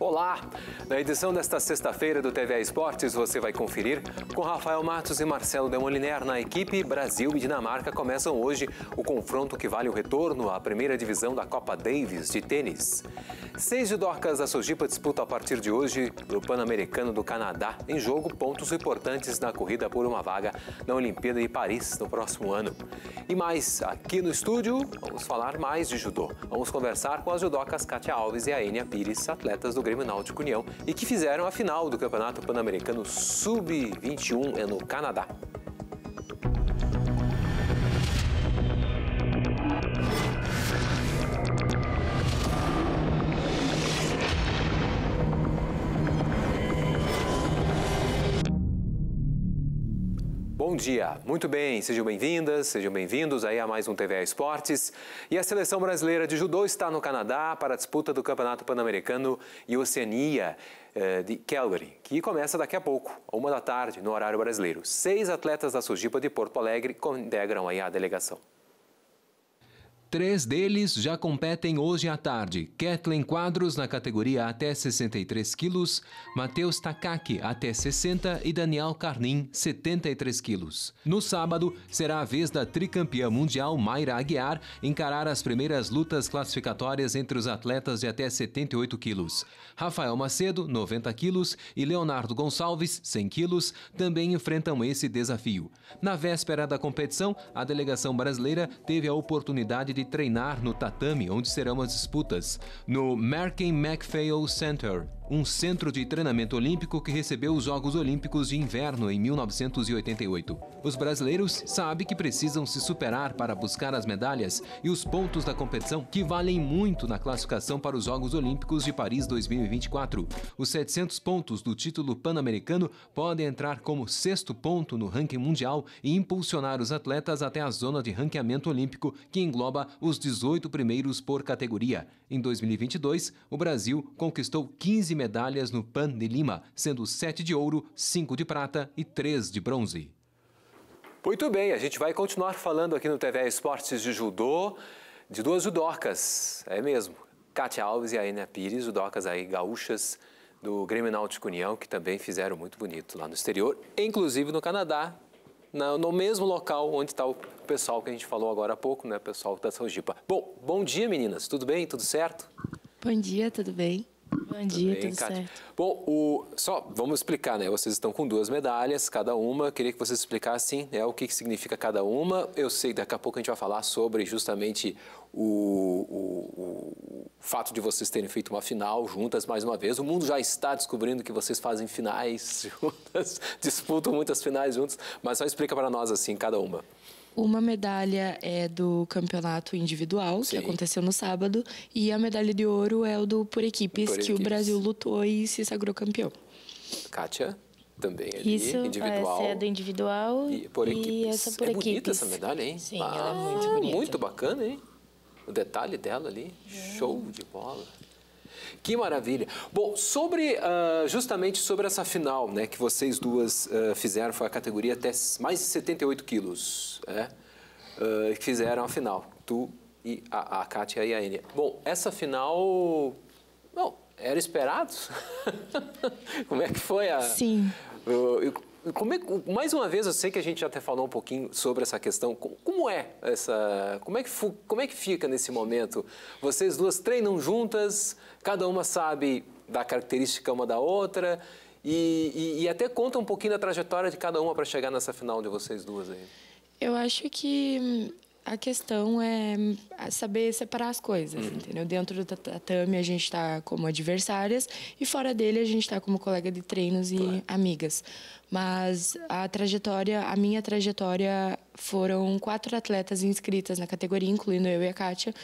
Olá! Na edição desta sexta-feira do TVA Esportes, você vai conferir com Rafael Matos e Marcelo Demolinier na equipe Brasil e Dinamarca começam hoje o confronto que vale o retorno à primeira divisão da Copa Davis de tênis. Seis judocas da Sojipa disputam a partir de hoje o Pan-Americano do Canadá em jogo pontos importantes na corrida por uma vaga na Olimpíada de Paris no próximo ano. E mais, aqui no estúdio, vamos falar mais de judô. Vamos conversar com as judocas Katia Alves e a Enia Pires, atletas do Grêmio Náutico União e que fizeram a final do Campeonato Pan-Americano Sub-21 é no Canadá. dia. Muito bem, sejam bem-vindas, sejam bem-vindos aí a mais um TVA Esportes. E a seleção brasileira de judô está no Canadá para a disputa do Campeonato Pan-Americano e Oceania eh, de Calgary, que começa daqui a pouco, uma da tarde, no horário brasileiro. Seis atletas da Sujipa de Porto Alegre integram aí a delegação. Três deles já competem hoje à tarde: Kathleen Quadros na categoria até 63 quilos, Matheus Takaki até 60 e Daniel Carnim 73 quilos. No sábado será a vez da tricampeã mundial Mayra Aguiar encarar as primeiras lutas classificatórias entre os atletas de até 78 quilos. Rafael Macedo 90 quilos e Leonardo Gonçalves 100 quilos também enfrentam esse desafio. Na véspera da competição, a delegação brasileira teve a oportunidade de treinar no tatame, onde serão as disputas, no Merkin MacPhail Center, um centro de treinamento olímpico que recebeu os Jogos Olímpicos de Inverno em 1988. Os brasileiros sabem que precisam se superar para buscar as medalhas e os pontos da competição que valem muito na classificação para os Jogos Olímpicos de Paris 2024. Os 700 pontos do título pan-americano podem entrar como sexto ponto no ranking mundial e impulsionar os atletas até a zona de ranqueamento olímpico, que engloba os 18 primeiros por categoria. Em 2022, o Brasil conquistou 15 medalhas no Pan de Lima, sendo 7 de ouro, 5 de prata e 3 de bronze. Muito bem, a gente vai continuar falando aqui no TV Esportes de Judô, de duas judocas, é mesmo. Kátia Alves e a Ana Pires, judocas aí gaúchas do Grêmio Náutico União, que também fizeram muito bonito lá no exterior, inclusive no Canadá, no mesmo local onde está o pessoal que a gente falou agora há pouco, né, pessoal da Sergipe. Bom, bom dia, meninas. Tudo bem? Tudo certo? Bom dia, tudo bem? Bom dia, tudo, bem, tudo certo. Bom, o, só vamos explicar, né? Vocês estão com duas medalhas, cada uma. Queria que vocês explicassem né, o que, que significa cada uma. Eu sei, daqui a pouco a gente vai falar sobre justamente o, o, o fato de vocês terem feito uma final juntas mais uma vez. O mundo já está descobrindo que vocês fazem finais juntas, disputam muitas finais juntas, mas só explica para nós assim, cada uma. Uma medalha é do campeonato individual, Sim. que aconteceu no sábado, e a medalha de ouro é o do por equipes, por que equipes. o Brasil lutou e se sagrou campeão. Kátia? também ali, Isso, individual. Essa é do individual e, por equipes. e essa por é equipes. bonita essa medalha, hein? Sim, ah, ela é ah, muito bonita. Muito bacana, hein? o detalhe dela ali, é. show de bola. Que maravilha. Bom, sobre uh, justamente sobre essa final, né, que vocês duas uh, fizeram, foi a categoria até mais de 78 quilos, né, uh, fizeram a final, tu e a, a Kátia e a Enia. Bom, essa final, bom, era esperado? Como é que foi a... Sim. Como é, mais uma vez, eu sei que a gente já até falou um pouquinho sobre essa questão. Como é essa. Como é que, como é que fica nesse momento? Vocês duas treinam juntas, cada uma sabe da característica uma da outra. E, e, e até conta um pouquinho da trajetória de cada uma para chegar nessa final de vocês duas aí. Eu acho que hum, a questão é saber separar as coisas, uhum. entendeu? Dentro do tatame a gente está como adversárias e fora dele a gente está como colega de treinos e claro. amigas. Mas a trajetória, a minha trajetória foram quatro atletas inscritas na categoria, incluindo eu e a Kátia.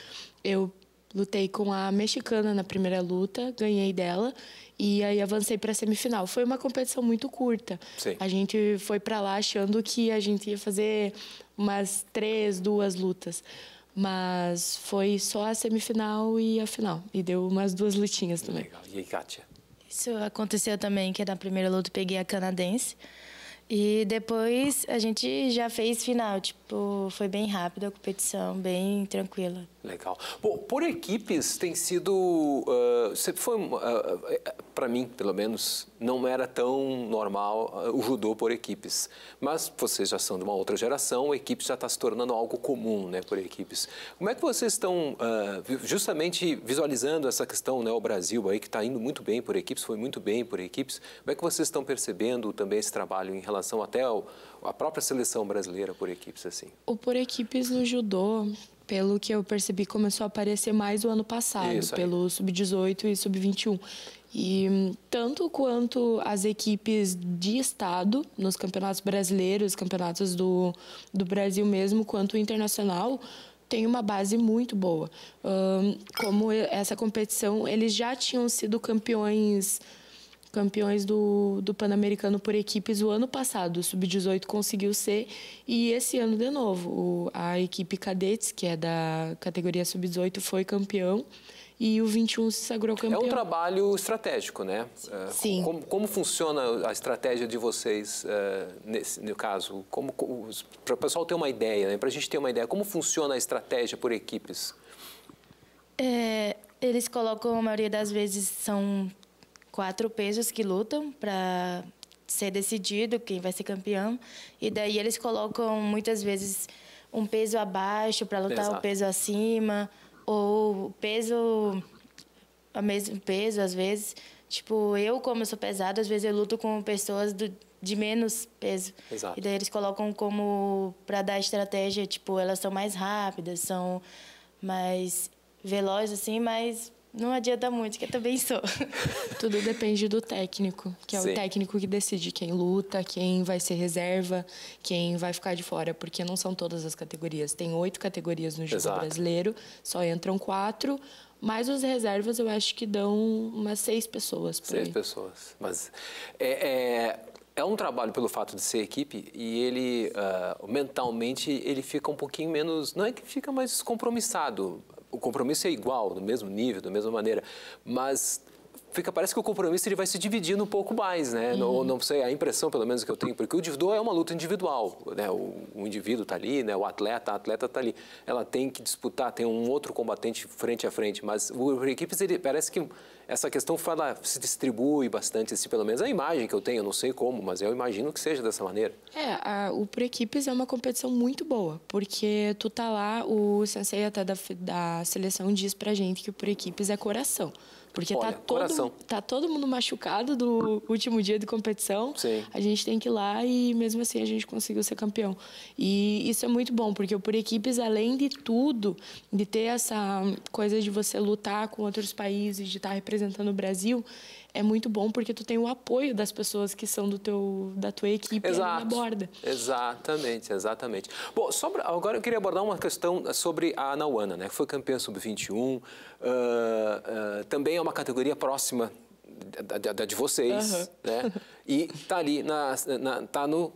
Eu lutei com a mexicana na primeira luta, ganhei dela e aí avancei para a semifinal. Foi uma competição muito curta. Sim. A gente foi para lá achando que a gente ia fazer umas três, duas lutas. Mas foi só a semifinal e a final. E deu umas duas lutinhas também. Legal. E aí, Kátia? Isso aconteceu também, que na primeira luta peguei a canadense. E depois a gente já fez final, tipo, foi bem rápida a competição, bem tranquila. Legal. Bom, por equipes tem sido, uh, ah, sempre foi, uh, ah, ah, para mim pelo menos, não era tão normal uh, o judô por equipes. Mas vocês já são de uma outra geração, a equipe já está se tornando algo comum, né, por equipes. Como é que vocês estão justamente visualizando essa questão, né, o Brasil aí que está indo muito bem por equipes, foi muito bem por equipes. Como é que vocês estão percebendo também esse trabalho em relação até ao, a própria seleção brasileira por equipes assim? O por equipes no judô pelo que eu percebi, começou a aparecer mais o ano passado, pelo sub-18 e sub-21. E hum, tanto quanto as equipes de estado, nos campeonatos brasileiros, campeonatos do, do Brasil mesmo, quanto o internacional, tem uma base muito boa. Um, como essa competição, eles já tinham sido campeões campeões do, do Pan-Americano por equipes o ano passado. O Sub-18 conseguiu ser e esse ano de novo. O, a equipe cadetes, que é da categoria Sub-18, foi campeão e o 21 se sagrou campeão. É um trabalho estratégico, né? É, Sim. Como, como funciona a estratégia de vocês é, nesse no caso? Para o pessoal ter uma ideia, né? para a gente ter uma ideia, como funciona a estratégia por equipes? É, eles colocam, a maioria das vezes, são quatro pesos que lutam para ser decidido quem vai ser campeão. E daí eles colocam muitas vezes um peso abaixo para lutar o peso acima, ou peso. o mesmo peso às vezes. Tipo, eu, como eu sou pesado, às vezes eu luto com pessoas do, de menos peso. Exato. E daí eles colocam como para dar estratégia, tipo, elas são mais rápidas, são mais velozes assim, mas não adianta muito, que eu também sou. Tudo depende do técnico, que é Sim. o técnico que decide quem luta, quem vai ser reserva, quem vai ficar de fora, porque não são todas as categorias. Tem oito categorias no jogo brasileiro, só entram quatro, mas os reservas eu acho que dão umas seis pessoas. seis aí. pessoas. Mas é, é é um trabalho pelo fato de ser equipe e ele uh, mentalmente ele fica um pouquinho menos não é que fica mais compromissado o compromisso é igual, do mesmo nível, da mesma maneira, mas fica parece que o compromisso ele vai se dividindo um pouco mais, né? Uhum. Não, não, sei a impressão pelo menos que eu tenho, porque o judô é uma luta individual, né? O, o indivíduo está ali, né? O atleta, a atleta está ali, ela tem que disputar, tem um outro combatente frente a frente, mas o equipes ele parece que essa questão fala, se distribui bastante, assim, pelo menos a imagem que eu tenho, não sei como, mas eu imagino que seja dessa maneira. É, a, o por equipes é uma competição muito boa, porque tu tá lá, o sensei é até da, da seleção diz pra gente que o por equipes é coração. Porque tá Olha, tá, todo, coração. tá todo mundo machucado do último dia de competição. Sim. A gente tem que ir lá e mesmo assim a gente conseguiu ser campeão. E isso é muito bom, porque o por equipes, além de tudo, de ter essa coisa de você lutar com outros países, de estar tá representando representando o Brasil, é muito bom porque tu tem o apoio das pessoas que são do teu, da tua equipe na borda. Exatamente, exatamente. Bom, agora eu queria abordar uma questão eh, sobre a Nauana, né? Foi campeã sub-21, uh, ah, uh, ah, também é uma categoria próxima da, da de vocês, uhum. né? E tá ali, na, na, tá, no,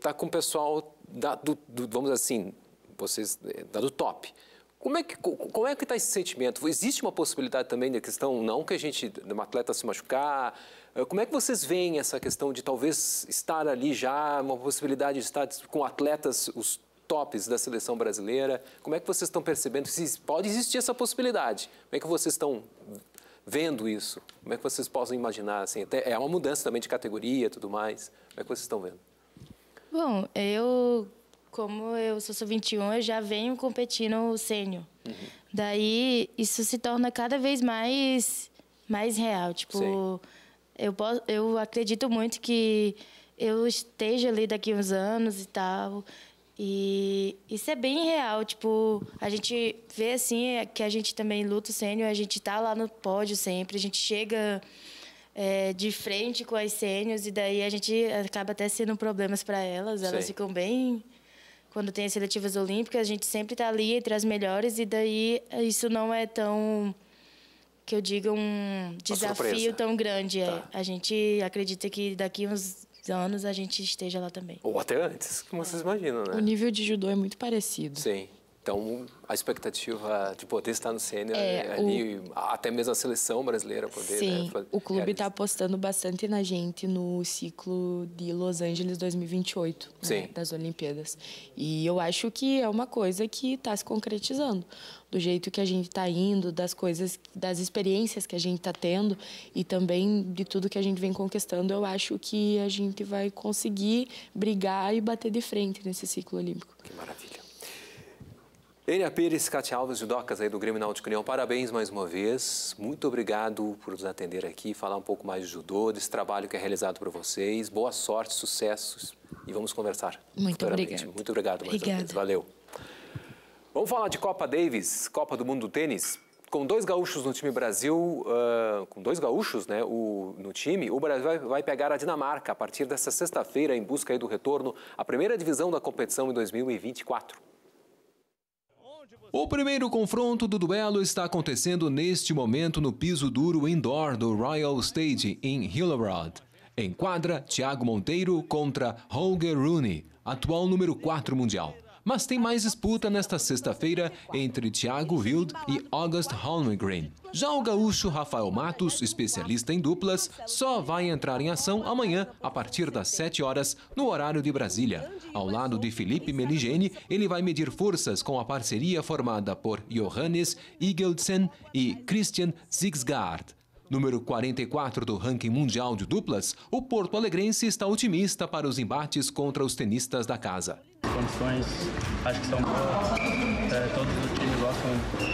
tá com o pessoal da, do, do, vamos assim, vocês, eh, da do top. Como é que como é que está esse sentimento? Existe uma possibilidade também da questão não que a gente, de um atleta se machucar? Eh, como é que vocês veem essa questão de talvez estar ali já uma possibilidade de estar com atletas os tops da seleção brasileira? Como é que vocês estão percebendo? Se pode existir essa possibilidade? Como é que vocês estão vendo isso? Como é que vocês possam imaginar assim? Até, é uma mudança também de categoria, tudo mais. Como é que vocês estão vendo? Bom, eu como eu sou 21 eu já venho competindo sênior. Uhum. Daí isso se torna cada vez mais mais real, tipo, eu posso, eu acredito muito que eu esteja ali daqui uns anos e tal. E isso é bem real, tipo, a gente vê assim é que a gente também luta o sênior, a gente tá lá no pódio sempre, a gente chega é, de frente com as sênios e daí a gente acaba até sendo problemas para elas, elas Sim. ficam bem quando tem as seletivas olímpicas, a gente sempre está ali entre as melhores e daí isso não é tão que eu diga um desafio tão grande. É, tá. É. A gente acredita que daqui uns anos a gente esteja lá também. Ou até antes, como é. vocês imaginam, né? O nível de judô é muito parecido. Sim. Então, a expectativa de poder estar no sênior é, é ali, o... até mesmo a seleção brasileira poder. Né, Sim, né, o clube está apostando bastante na gente no ciclo de Los Angeles 2028, né, das Olimpíadas. E eu acho que é uma coisa que está se concretizando do jeito que a gente está indo, das coisas, das experiências que a gente está tendo e também de tudo que a gente vem conquistando, eu acho que a gente vai conseguir brigar e bater de frente nesse ciclo olímpico. Que maravilha. Enia Pires, Cate Alves, judocas aí do Grêmio Náutico União, parabéns mais uma vez. Muito obrigado por nos atender aqui, falar um pouco mais de judô, desse trabalho que é realizado por vocês. Boa sorte, sucessos e vamos conversar. Muito obrigado. Muito obrigado mais Obrigada. uma vez. Valeu. Vamos falar de Copa Davis, Copa do Mundo do Tênis. Com dois gaúchos no time Brasil, uh, com dois gaúchos né, o, no time, o Brasil vai, vai pegar a Dinamarca a partir dessa sexta-feira em busca do retorno à primeira divisão da competição em 2024. O primeiro confronto do duelo está acontecendo neste momento no piso duro indoor do Royal Stage em Hillerod. Em quadra, Thiago Monteiro contra Holger Rooney, atual número 4 mundial. Mas tem mais disputa nesta sexta-feira entre Thiago Wild e August Holmgren. Já o gaúcho Rafael Matos, especialista em duplas, só vai entrar em ação amanhã a partir das 7 horas no horário de Brasília. Ao lado de Felipe Meligeni, ele vai medir forças com a parceria formada por Johannes Igeldsen e Christian Zigsgaard. Número 44 do ranking mundial de duplas, o porto alegrense está otimista para os embates contra os tenistas da casa condições acho que são boas. É, todos os times gostam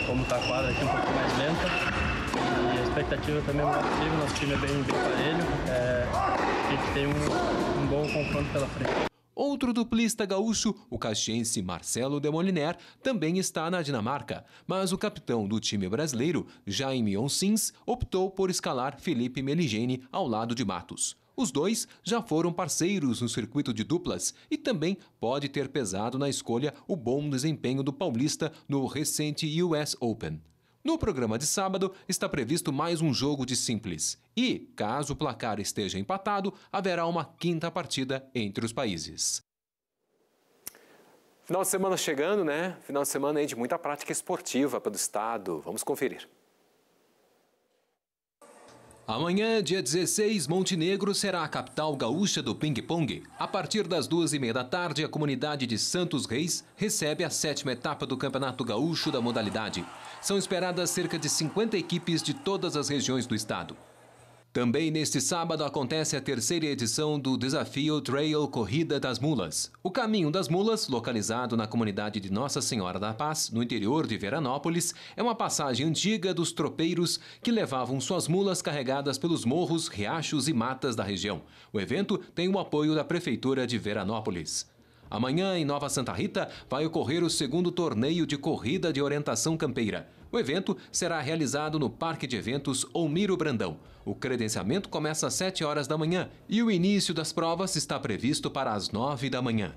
como está a quadra aqui é um pouco mais lenta. E a expectativa também é muito possível, nosso time é bem, bem parelho. É, a gente tem um, um bom confronto pela frente. Outro duplista gaúcho, o caxiense Marcelo Demoliner, também está na Dinamarca, mas o capitão do time brasileiro, Jaime Onsins, optou por escalar Felipe Meligeni ao lado de Matos. Os dois já foram parceiros no circuito de duplas e também pode ter pesado na escolha o bom desempenho do paulista no recente US Open. No programa de sábado está previsto mais um jogo de simples e, caso o placar esteja empatado, haverá uma quinta partida entre os países. Final de semana chegando, né? Final de semana aí de muita prática esportiva para o estado. Vamos conferir. Amanhã, dia 16, Montenegro será a capital gaúcha do ping-pong. A partir das duas e meia da tarde, a comunidade de Santos Reis recebe a sétima etapa do Campeonato Gaúcho da modalidade. São esperadas cerca de 50 equipes de todas as regiões do estado. Também neste sábado acontece a terceira edição do Desafio Trail Corrida das Mulas. O Caminho das Mulas, localizado na comunidade de Nossa Senhora da Paz, no interior de Veranópolis, é uma passagem antiga dos tropeiros que levavam suas mulas carregadas pelos morros, riachos e matas da região. O evento tem o apoio da Prefeitura de Veranópolis. Amanhã, em Nova Santa Rita, vai ocorrer o segundo torneio de corrida de orientação campeira. O evento será realizado no Parque de Eventos Olmiro Brandão. O credenciamento começa às 7 horas da manhã e o início das provas está previsto para as 9 da manhã.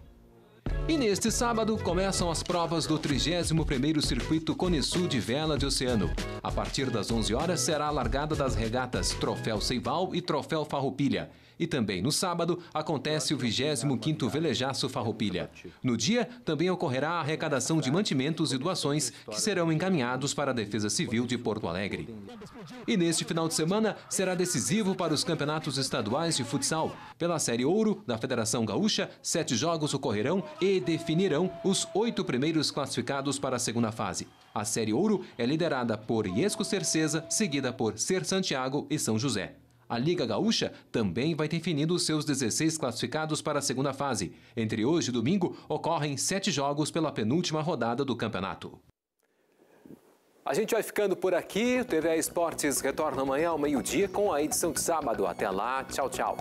E neste sábado começam as provas do 31º Circuito Cone de Vela de Oceano. A partir das 11 horas será a largada das regatas Troféu Ceibal e Troféu Farroupilha. E também no sábado acontece o 25º Velejaço Farroupilha. No dia também ocorrerá a arrecadação de mantimentos e doações que serão encaminhados para a Defesa Civil de Porto Alegre. E neste final de semana será decisivo para os campeonatos estaduais de futsal. Pela Série Ouro da Federação Gaúcha, sete jogos ocorrerão e definirão os oito primeiros classificados para a segunda fase. A Série Ouro é liderada por Iesco Cercesa, seguida por Ser Santiago e São José. A Liga Gaúcha também vai definindo os seus 16 classificados para a segunda fase. Entre hoje e domingo, ocorrem sete jogos pela penúltima rodada do campeonato. A gente vai ficando por aqui. TV Esportes retorna amanhã ao meio-dia com a edição de sábado. Até lá, tchau, tchau.